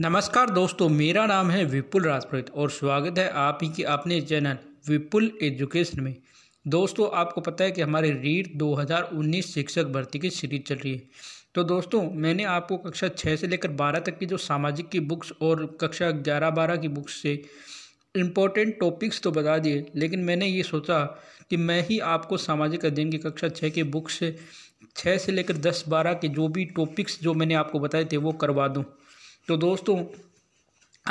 नमस्कार दोस्तों मेरा नाम है विपुल राजप्रीत और स्वागत है आप ही के अपने चैनल विपुल एजुकेशन में दोस्तों आपको पता है कि हमारे रीट 2019 शिक्षक भर्ती की सीरीज चल रही है तो दोस्तों मैंने आपको कक्षा छः से लेकर बारह तक की जो सामाजिक की बुक्स और कक्षा ग्यारह बारह की बुक्स से इम्पोर्टेंट टॉपिक्स तो बता दिए लेकिन मैंने ये सोचा कि मैं ही आपको सामाजिक अध्ययन की कक्षा छः के बुक्स से छः से लेकर दस बारह के जो भी टॉपिक्स जो मैंने आपको बताए थे वो करवा दूँ तो दोस्तों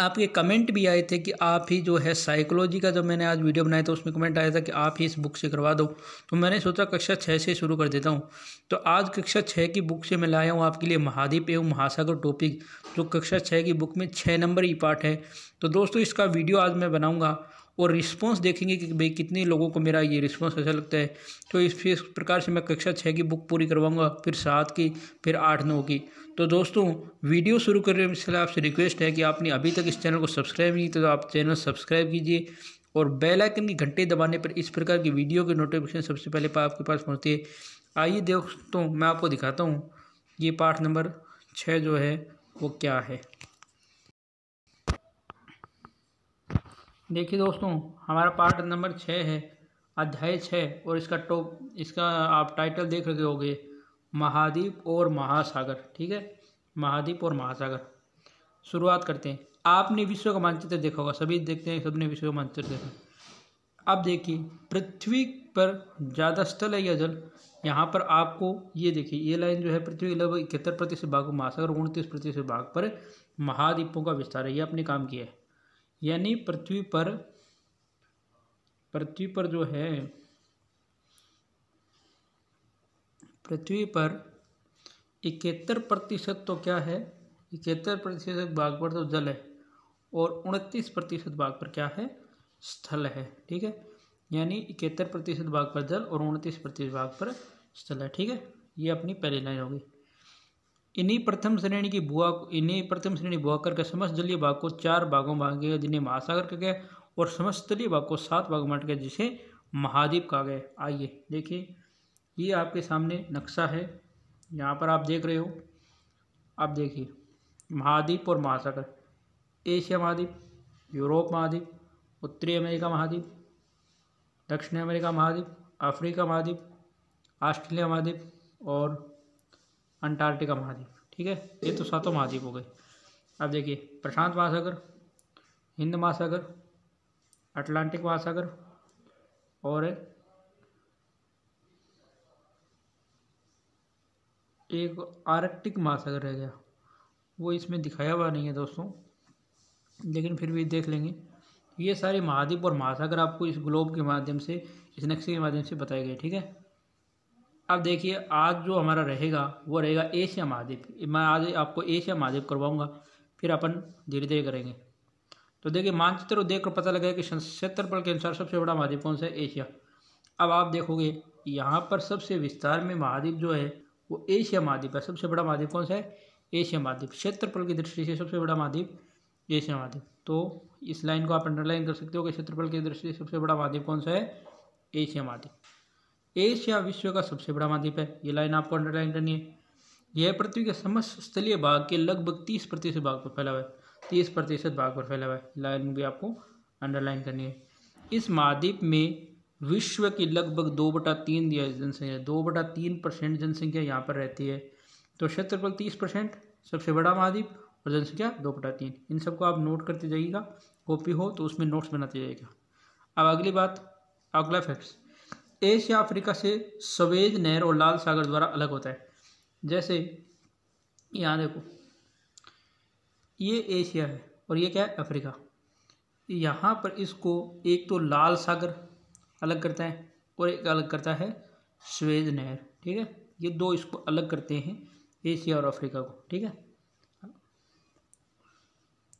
आपके कमेंट भी आए थे कि आप ही जो है साइकोलॉजी का जब मैंने आज वीडियो बनाया था उसमें कमेंट आया था कि आप ही इस बुक से करवा दो तो मैंने सोचा कक्षा छः से शुरू कर देता हूँ तो आज कक्षा छः की बुक से मैं लाया हूँ आपके लिए महाद्वीप एवं महासागर टॉपिक जो कक्षा छः की बुक में छः नंबर ही पार्ट है तो दोस्तों इसका वीडियो आज मैं बनाऊँगा और रिस्पॉन्स देखेंगे कि भाई कितने लोगों को मेरा ये रिस्पॉन्स अच्छा लगता है तो इस इस प्रकार से मैं कक्षा छः की बुक पूरी करवाऊँगा फिर सात की फिर आठ नौ की तो दोस्तों वीडियो शुरू करने से आपसे रिक्वेस्ट है कि आपने अभी तक इस चैनल को सब्सक्राइब नहीं किया तो आप चैनल सब्सक्राइब कीजिए और बेलाइकन की घंटे दबाने पर इस प्रकार की वीडियो की नोटिफिकेशन सबसे पहले आपके पास पहुँचती है आइए दोस्तों मैं आपको दिखाता हूँ ये पाठ नंबर छः जो है वो क्या है देखिए दोस्तों हमारा पार्ट नंबर छः है अध्याय छः और इसका टॉप इसका आप टाइटल देख रहे होंगे महाद्वीप और महासागर ठीक है महाद्वीप और महासागर शुरुआत करते हैं आपने विश्व का मानचित्र देखा होगा सभी देखते हैं सबने विश्व का मानचित्र देखा अब देखिए पृथ्वी पर ज़्यादा स्थल है या जल यहाँ पर आपको ये देखिए ये लाइन जो है पृथ्वी लगभग इकहत्तर प्रतिशत भाग महासागर उनतीस प्रतिशत भाग पर महाद्वीपों का विस्तार है ये आपने काम किया है यानी पृथ्वी पर पृथ्वी पर जो है पृथ्वी पर इकहत्तर प्रतिशत तो क्या है इकहत्तर प्रतिशत भाग पर तो जल है और उनतीस प्रतिशत भाग पर क्या है स्थल है ठीक है यानी इकहत्तर प्रतिशत भाग पर जल और उनतीस प्रतिशत भाग पर स्थल है ठीक है ये अपनी पहली लाइन होगी इन्हीं प्रथम श्रेणी की बुआ इन्हीं प्रथम श्रेणी बुआ करके समस्त जलीय भाग को चार भागों में भाग गया जिन्हें महासागर कह गया और समस्त जलीय भाग को सात भागों में बांट गया जिसे महाद्वीप कहा गया आइए देखिए ये आपके सामने नक्शा है यहाँ पर आप देख रहे हो आप देखिए महाद्वीप और महासागर एशिया महाद्वीप यूरोप महाद्वीप उत्तरी अमेरिका महाद्वीप दक्षिण अमेरिका महाद्वीप अफ्रीका महाद्वीप ऑस्ट्रेलिया महाद्वीप और अंटार्कटिका महाद्वीप ठीक है ये तो सातों महाद्वीप हो गए अब देखिए प्रशांत महासागर हिंद महासागर अटलांटिक महासागर और एक आर्कटिक महासागर रह गया वो इसमें दिखाया हुआ नहीं है दोस्तों लेकिन फिर भी देख लेंगे ये सारे महाद्वीप और महासागर आपको इस ग्लोब के माध्यम से इस नक्शे के माध्यम से बताए गए ठीक है अब देखिए आज जो हमारा रहेगा वो रहेगा एशिया महाद्वीप मैं आज आपको एशिया महाद्वीप करवाऊंगा फिर अपन धीरे धीरे करेंगे तो देखिए मानचित्र देख कर पता लगेगा कि क्षेत्रफल के अनुसार सबसे बड़ा महाद्वीप कौन सा है एशिया अब आप देखोगे यहाँ पर सबसे विस्तार में महाद्वीप जो है वो एशिया महाद्वीप है सबसे बड़ा महाद्वीप कौन सा है एशिया महाद्वीप क्षेत्रफल की दृष्टि से सबसे बड़ा महाद्वीप एशिया महाद्वीप तो इस लाइन को आप अंडरलाइन कर सकते हो कि क्षेत्रफल की दृष्टि से सबसे बड़ा महाद्वीप कौन सा है एशिया महाद्वीप एशिया विश्व का सबसे बड़ा महाद्वीप है ये लाइन आपको अंडरलाइन करनी है यह पृथ्वी के समस्त स्थलीय भाग के लगभग तीस प्रतिशत भाग पर फैला हुआ है तीस प्रतिशत भाग पर फैला हुआ है लाइन भी आपको अंडरलाइन करनी है इस महाद्वीप में विश्व की लगभग दो बटा तीन जनसंख्या दो बटा तीन परसेंट जनसंख्या यहाँ पर रहती है तो क्षेत्रफल तीस परसेंट सबसे बड़ा महाद्वीप और जनसंख्या दो बटा तीन इन सबको आप नोट करते जाइएगा कॉपी हो तो उसमें नोट्स बनाते जाइएगा अब अगली बात अगला फैक्ट्स एशिया अफ्रीका से सवेद नहर और लाल सागर द्वारा अलग होता है जैसे यहाँ देखो ये एशिया है और ये क्या है अफ्रीका यहाँ पर इसको एक तो लाल सागर अलग करता है और एक अलग करता है स्वेद नहर ठीक है ये दो इसको अलग करते हैं एशिया और अफ्रीका को ठीक है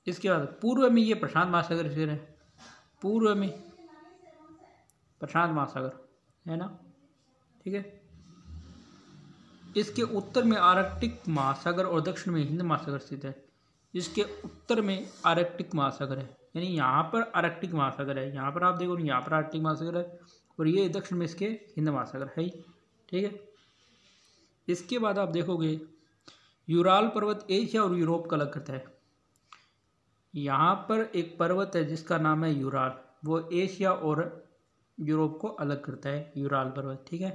इसके बाद पूर्व में ये प्रशांत महासागर फिर है पूर्व में प्रशांत महासागर है ना ठीक है इसके उत्तर में आर्कटिक महासागर और दक्षिण में हिंद महासागर स्थित है इसके उत्तर में आर्कटिक महासागर है यानी यहाँ पर आर्कटिक महासागर है यहाँ पर आप देखो यहाँ पर आर्कटिक महासागर है और ये दक्षिण में इसके हिंद महासागर है ही ठीक है इसके बाद आप देखोगे यूराल पर्वत एशिया और यूरोप का अलग करता है यहाँ पर एक पर्वत है जिसका नाम है यूराल वो एशिया और यूरोप को अलग करता है यूराल पर्वत ठीक है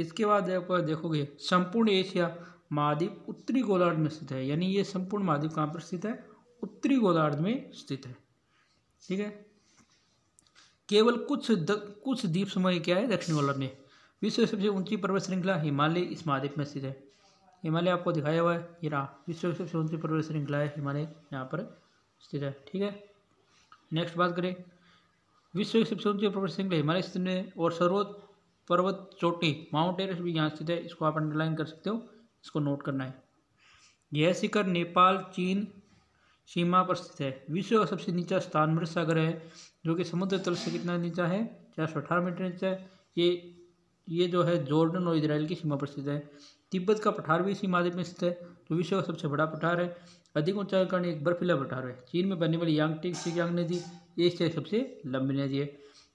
इसके बाद आप देखोगे संपूर्ण एशिया महाद्वीप उत्तरी गोलार्ध में स्थित है यानी ये संपूर्ण महाद्वीप कहाँ पर स्थित है उत्तरी गोलार्ध में स्थित है ठीक है केवल कुछ द, कुछ द्वीप समूह क्या है दक्षिण गोलार्ध में विश्व सबसे ऊंची पर्वत श्रृंखला हिमालय इस महाद्वीप में स्थित है हिमालय आपको दिखाया हुआ है ये रहा विश्व सबसे ऊंची पर्वत श्रृंखला है हिमालय यहाँ पर स्थित है ठीक है नेक्स्ट बात करें विश्व की सबसे ऊंची पर्वत श्रृंखला हिमालय स्थित है और सर्वोच्च पर्वत चोटी माउंट एवरेस्ट भी यहाँ स्थित है इसको आप अंडरलाइन कर सकते हो इसको नोट करना है यह शिखर नेपाल चीन सीमा पर स्थित है विश्व का सबसे नीचा स्थान मृत सागर है जो कि समुद्र तल से कितना नीचा है चार सौ अठारह मीटर नीचा है ये ये जो है जॉर्डन और इसराइल की सीमा पर स्थित है तिब्बत का पठार भी इसी माध्यम में स्थित है जो विश्व का सबसे बड़ा पठार है अधिक ऊंचाई का कारण एक बर्फीला पठार है चीन में बनने वाली यांगटिंग सियांग नदी एशिया की सबसे लंबी नदी है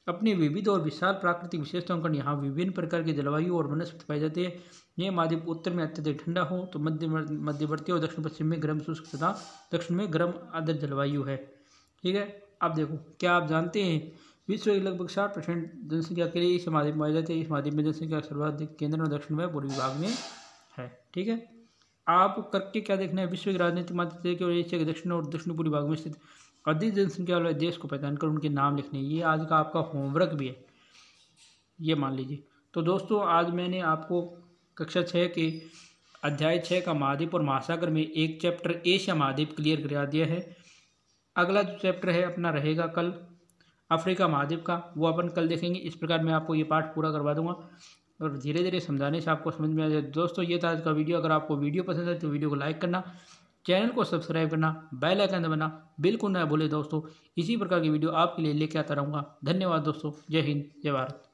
अपनी विविध और विशाल प्राकृतिक विशेषताओं का यहाँ विभिन्न प्रकार के जलवायु और वनस्पति पाए जाते हैं यह माध्यम उत्तर में अत्यधिक ठंडा हो तो मध्य मध्यवर्ती और दक्षिण पश्चिम में गर्म शुष्क तथा दक्षिण में गर्म आदर जलवायु है ठीक है अब देखो क्या आप जानते हैं विश्व के लगभग साठ परसेंट जनसंख्या के लिए इस माध्यम पाए जाते हैं इस माध्यम में जनसंख्या सर्वाधिक केंद्र और दक्षिण में पूर्वी भाग में है ठीक है आप करके क्या देखना है विश्व की राजनीति मात्र से और एशिया के दक्षिण और दक्षिण पूर्वी भाग में स्थित अधिक जनसंख्या वाले देश को पहचान कर उनके नाम लिखने ये आज का आपका होमवर्क भी है ये मान लीजिए तो दोस्तों आज मैंने आपको कक्षा छः के अध्याय छः का महाद्वीप और महासागर में एक चैप्टर एशिया महाद्वीप क्लियर करा दिया है अगला जो चैप्टर है अपना रहेगा कल अफ्रीका महाद्वीप का वो अपन कल देखेंगे इस प्रकार मैं आपको ये पाठ पूरा करवा दूंगा और धीरे धीरे समझाने से आपको समझ में आ जाए दोस्तों ये था आज का वीडियो अगर आपको वीडियो पसंद है तो वीडियो को लाइक करना चैनल को सब्सक्राइब करना बेल आइकन दबाना बिल्कुल ना भूले दोस्तों इसी प्रकार की वीडियो आपके लिए लेके आता रहूँगा धन्यवाद दोस्तों जय हिंद जय भारत